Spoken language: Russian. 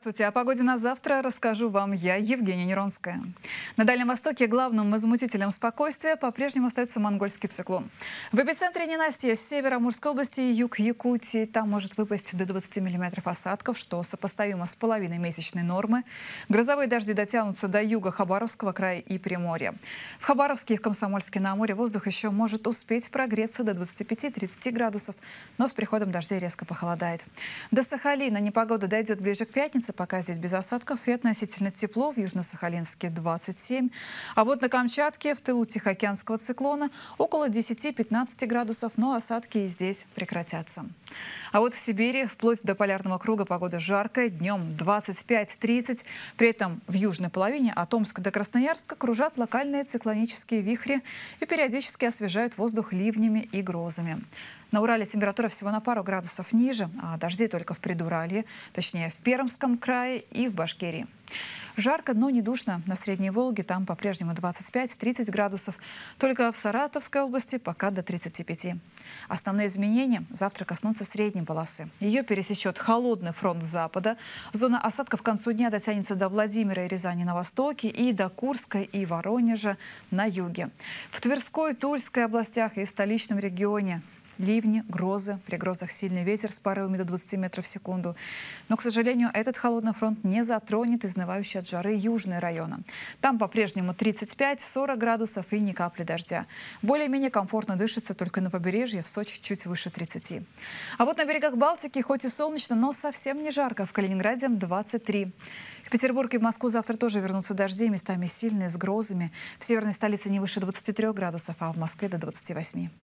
Здравствуйте. О погоде на завтра расскажу вам я, Евгения Неронская. На Дальнем Востоке главным возмутителем спокойствия по-прежнему остается монгольский циклон. В эпицентре ненастья с севера Мурской области и юг Якутии там может выпасть до 20 миллиметров осадков, что сопоставимо с половиной месячной нормы. Грозовые дожди дотянутся до юга Хабаровского края и Приморья. В Хабаровске и в Комсомольске на Амуре воздух еще может успеть прогреться до 25-30 градусов, но с приходом дождей резко похолодает. До Сахалина непогода дойдет ближе к пятнице, Солнце пока здесь без осадков и относительно тепло. В Южно-Сахалинске 27. А вот на Камчатке, в тылу Тихоокеанского циклона, около 10-15 градусов, но осадки и здесь прекратятся. А вот в Сибири, вплоть до полярного круга, погода жаркая. Днем 25-30. При этом в южной половине от Омска до Красноярска кружат локальные циклонические вихри и периодически освежают воздух ливнями и грозами. На Урале температура всего на пару градусов ниже, а дожди только в предурале, точнее в Пермском, Алтайском крае и в Башкирии. Жарко, но не душно. На Средней Волге там по-прежнему 25-30 градусов. Только в Саратовской области пока до 35. Основные изменения завтра коснутся средней полосы. Ее пересечет холодный фронт с запада. Зона осадков к концу дня дотянется до Владимира и Рязани на востоке и до Курска и Воронежа на юге. В Тверской, Тульской областях и в столичном регионе ливни, грозы, при грозах сильный ветер с порывами до 20 метров в секунду. Но, к сожалению, этот холодный фронт не затронет изнывающие от жары южные районы. Там по-прежнему 35-40 градусов и ни капли дождя. Более-менее комфортно дышится только на побережье, в Сочи чуть выше 30. А вот на берегах Балтики хоть и солнечно, но совсем не жарко. В Калининграде 23. В Петербурге и в Москву завтра тоже вернутся дожди, местами сильные, с грозами. В северной столице не выше 23 градусов, а в Москве до 28.